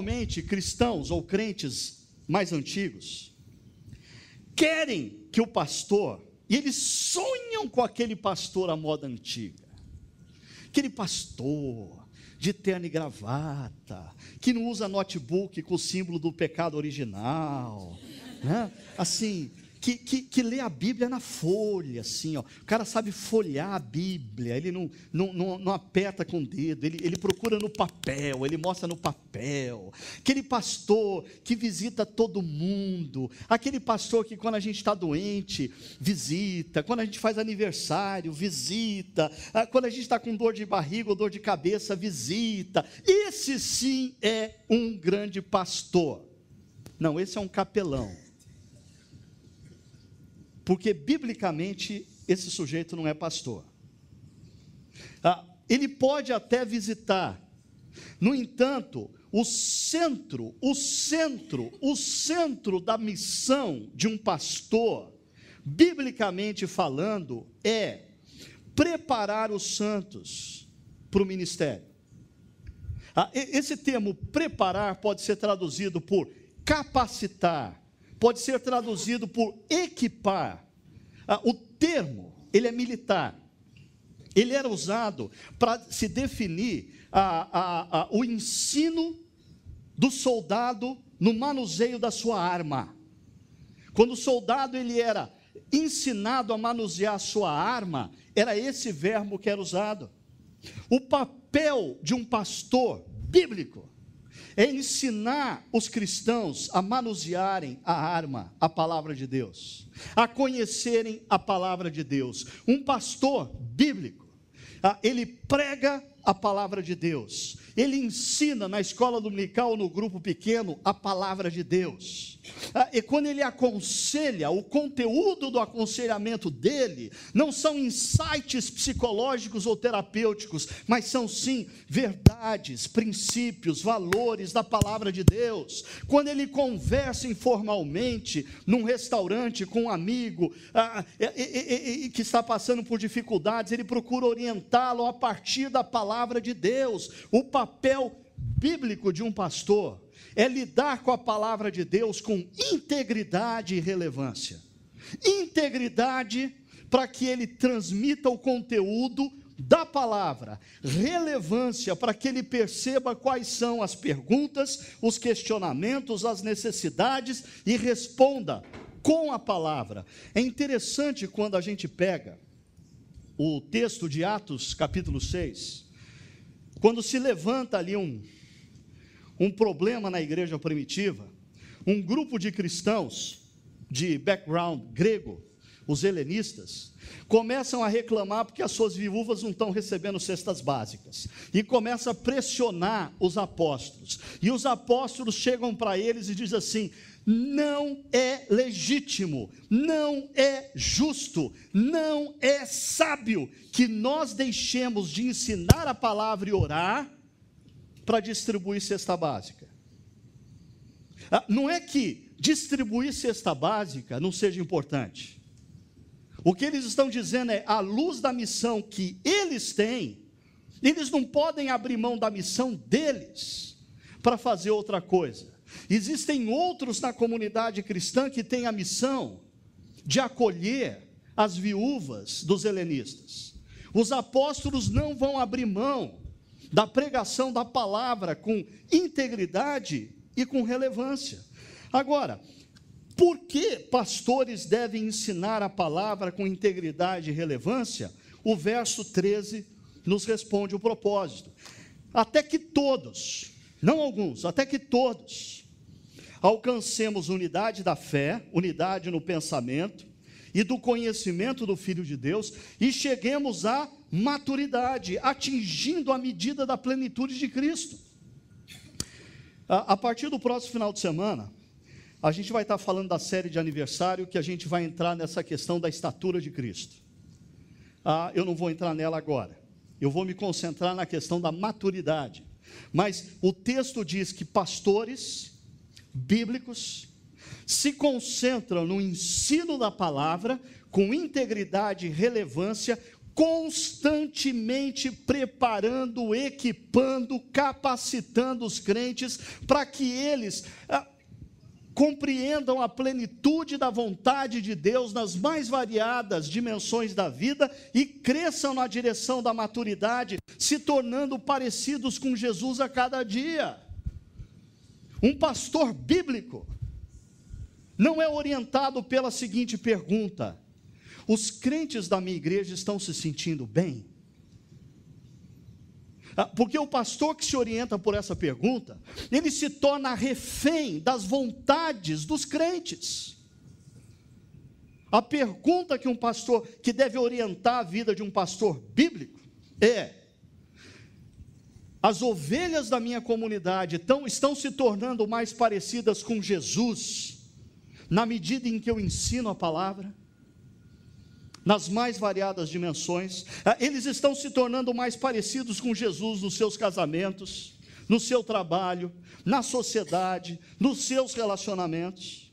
Normalmente, cristãos ou crentes mais antigos querem que o pastor, e eles sonham com aquele pastor à moda antiga, aquele pastor de terno e gravata, que não usa notebook com o símbolo do pecado original, né? assim, que, que, que lê a Bíblia na folha, assim, ó. o cara sabe folhar a Bíblia, ele não, não, não, não aperta com o dedo, ele, ele procura no papel, ele mostra no papel. Aquele pastor que visita todo mundo, aquele pastor que quando a gente está doente, visita, quando a gente faz aniversário, visita, ah, quando a gente está com dor de barriga ou dor de cabeça, visita. Esse sim é um grande pastor. Não, esse é um capelão porque biblicamente esse sujeito não é pastor. Ah, ele pode até visitar, no entanto, o centro, o centro, o centro da missão de um pastor, biblicamente falando, é preparar os santos para o ministério. Ah, esse termo preparar pode ser traduzido por capacitar, pode ser traduzido por equipar, ah, o termo, ele é militar. Ele era usado para se definir a, a, a, o ensino do soldado no manuseio da sua arma. Quando o soldado ele era ensinado a manusear a sua arma, era esse verbo que era usado. O papel de um pastor bíblico é ensinar os cristãos a manusearem a arma, a palavra de Deus, a conhecerem a palavra de Deus. Um pastor bíblico, ah, ele prega a palavra de Deus. Ele ensina na escola dominical, no grupo pequeno, a palavra de Deus. Ah, e quando ele aconselha, o conteúdo do aconselhamento dele não são insights psicológicos ou terapêuticos, mas são sim verdades, princípios, valores da palavra de Deus. Quando ele conversa informalmente num restaurante com um amigo ah, que está passando por dificuldades, ele procura orientá-lo a partir da palavra palavra de Deus. O papel bíblico de um pastor é lidar com a palavra de Deus com integridade e relevância. Integridade para que ele transmita o conteúdo da palavra, relevância para que ele perceba quais são as perguntas, os questionamentos, as necessidades e responda com a palavra. É interessante quando a gente pega o texto de Atos, capítulo 6, quando se levanta ali um, um problema na igreja primitiva, um grupo de cristãos de background grego, os helenistas, começam a reclamar porque as suas viúvas não estão recebendo cestas básicas, e começa a pressionar os apóstolos. E os apóstolos chegam para eles e dizem assim: não é legítimo, não é justo, não é sábio que nós deixemos de ensinar a palavra e orar para distribuir cesta básica. Ah, não é que distribuir cesta básica não seja importante. O que eles estão dizendo é: à luz da missão que eles têm, eles não podem abrir mão da missão deles para fazer outra coisa. Existem outros na comunidade cristã que têm a missão de acolher as viúvas dos helenistas. Os apóstolos não vão abrir mão da pregação da palavra com integridade e com relevância. Agora, por que pastores devem ensinar a palavra com integridade e relevância? O verso 13 nos responde o propósito. Até que todos, não alguns, até que todos, alcancemos unidade da fé, unidade no pensamento e do conhecimento do Filho de Deus e cheguemos à maturidade, atingindo a medida da plenitude de Cristo. A, a partir do próximo final de semana, a gente vai estar falando da série de aniversário que a gente vai entrar nessa questão da estatura de Cristo. Ah, eu não vou entrar nela agora. Eu vou me concentrar na questão da maturidade. Mas o texto diz que pastores bíblicos se concentram no ensino da palavra com integridade e relevância, constantemente preparando, equipando, capacitando os crentes para que eles ah, compreendam a plenitude da vontade de Deus nas mais variadas dimensões da vida e cresçam na direção da maturidade, se tornando parecidos com Jesus a cada dia. Um pastor bíblico não é orientado pela seguinte pergunta: os crentes da minha igreja estão se sentindo bem? Ah, porque o pastor que se orienta por essa pergunta, ele se torna refém das vontades dos crentes. A pergunta que um pastor, que deve orientar a vida de um pastor bíblico, é: as ovelhas da minha comunidade estão se tornando mais parecidas com Jesus, na medida em que eu ensino a palavra? nas mais variadas dimensões. Eh, eles estão se tornando mais parecidos com Jesus nos seus casamentos, no seu trabalho, na sociedade, nos seus relacionamentos.